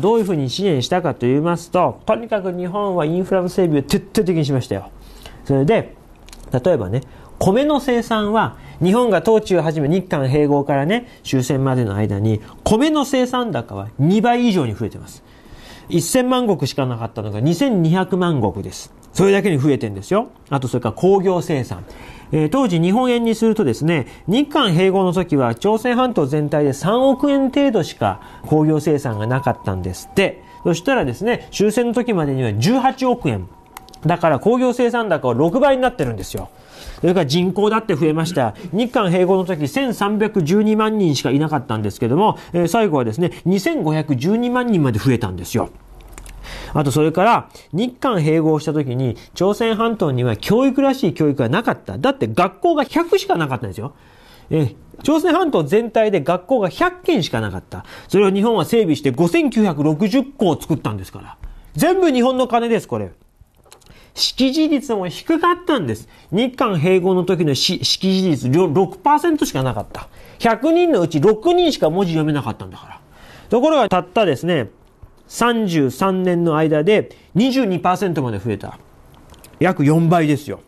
どういうふうに支援したかと言いますと、とにかく日本はインフラの整備を徹底的にしましたよ。それで、例えばね、米の生産は日本が統治を始め日韓併合からね、終戦までの間に、米の生産高は2倍以上に増えてます。1000万石しかなかったのが2200万石です。それだけに増えてんですよ。あとそれから工業生産。えー、当時日本円にするとですね、日韓併合の時は朝鮮半島全体で3億円程度しか工業生産がなかったんですって。そしたらですね、終戦の時までには18億円。だから工業生産高は6倍になってるんですよ。それから人口だって増えました。日韓併合の時1312万人しかいなかったんですけども、えー、最後はですね、2512万人まで増えたんですよ。あとそれから日韓併合した時に朝鮮半島には教育らしい教育がなかった。だって学校が100しかなかったんですよ。え朝鮮半島全体で学校が100件しかなかった。それを日本は整備して5960校を作ったんですから。全部日本の金です、これ。識字率も低かったんです。日韓併合の時の識字率6%しかなかった。100人のうち6人しか文字読めなかったんだから。ところがたったですね、33年の間で22%まで増えた。約4倍ですよ。